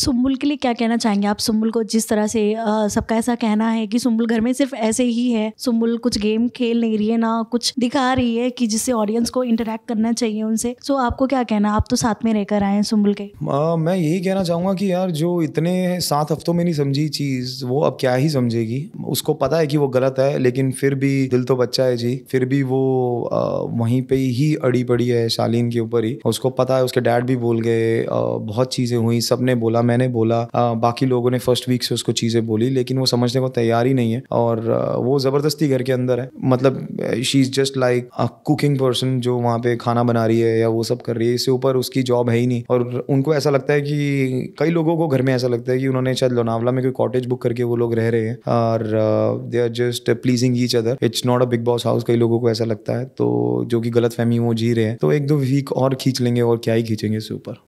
सुम्बुल के लिए क्या कहना चाहेंगे आप सुम्बुल को जिस तरह से सबका ऐसा कहना है कि सुम्बुल घर में सिर्फ ऐसे ही है सुम्बुल कुछ गेम खेल नहीं रही है ना कुछ दिखा रही है कि जिससे ऑडियंस को इंटरेक्ट करना चाहिए उनसे सो आपको क्या कहना आप तो साथ में रहकर आए हैं सुम्बुल के आ, मैं यही कहना चाहूंगा कि यार जो इतने सात हफ्तों में नहीं समझी चीज वो अब क्या ही समझेगी उसको पता है कि वो गलत है लेकिन फिर भी दिल तो बच्चा है जी फिर भी वो वहीं पे ही अड़ी पड़ी है शालीन के ऊपर ही उसको पता है उसके डैड भी बोल गए बहुत चीजें हुई सबने बोला बोला मैंने बोला आ, बाकी लोगों ने फर्स्ट वीक से उसको चीज़ें बोली लेकिन वो समझने को तैयार ही नहीं है और वो ज़बरदस्ती घर के अंदर है मतलब she is just like a cooking person जो वहाँ पे खाना बना रही है या वो सब कर रही है इससे ऊपर उसकी जॉब है ही नहीं और उनको ऐसा लगता है कि कई लोगों को घर में ऐसा लगता है कि उन्होंने शायद लोनावला में कोई कॉटेज बुक करके वो लोग रह रहे हैं और they are just pleasing each other it's not a big boss house कई लोगों को ऐसा लगता है तो जो कि गलत फहमी वो जी रहे हैं तो एक दो वीक और खींच लेंगे और क्या ही खींचेंगे इससे ऊपर